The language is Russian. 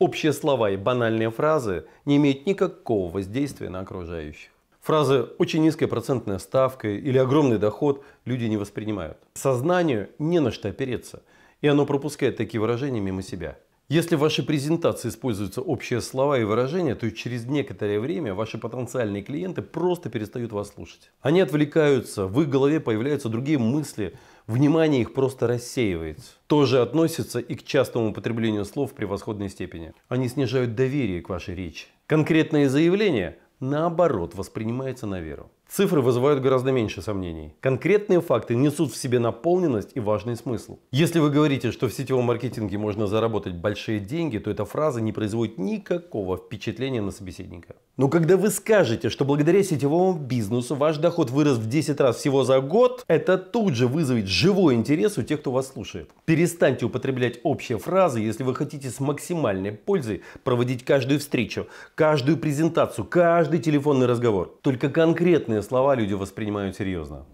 Общие слова и банальные фразы не имеют никакого воздействия на окружающих. Фразы «очень низкая процентная ставка» или «огромный доход» люди не воспринимают. Сознанию не на что опереться, и оно пропускает такие выражения мимо себя. Если в вашей презентации используются общие слова и выражения, то через некоторое время ваши потенциальные клиенты просто перестают вас слушать. Они отвлекаются, в их голове появляются другие мысли, внимание их просто рассеивается. Тоже относится и к частому употреблению слов в превосходной степени. Они снижают доверие к вашей речи. Конкретное заявление, наоборот, воспринимается на веру. Цифры вызывают гораздо меньше сомнений. Конкретные факты несут в себе наполненность и важный смысл. Если вы говорите, что в сетевом маркетинге можно заработать большие деньги, то эта фраза не производит никакого впечатления на собеседника. Но когда вы скажете, что благодаря сетевому бизнесу ваш доход вырос в 10 раз всего за год, это тут же вызовет живой интерес у тех, кто вас слушает. Перестаньте употреблять общие фразы, если вы хотите с максимальной пользой проводить каждую встречу, каждую презентацию, каждый телефонный разговор. Только конкретные подобные слова люди воспринимают серьезно.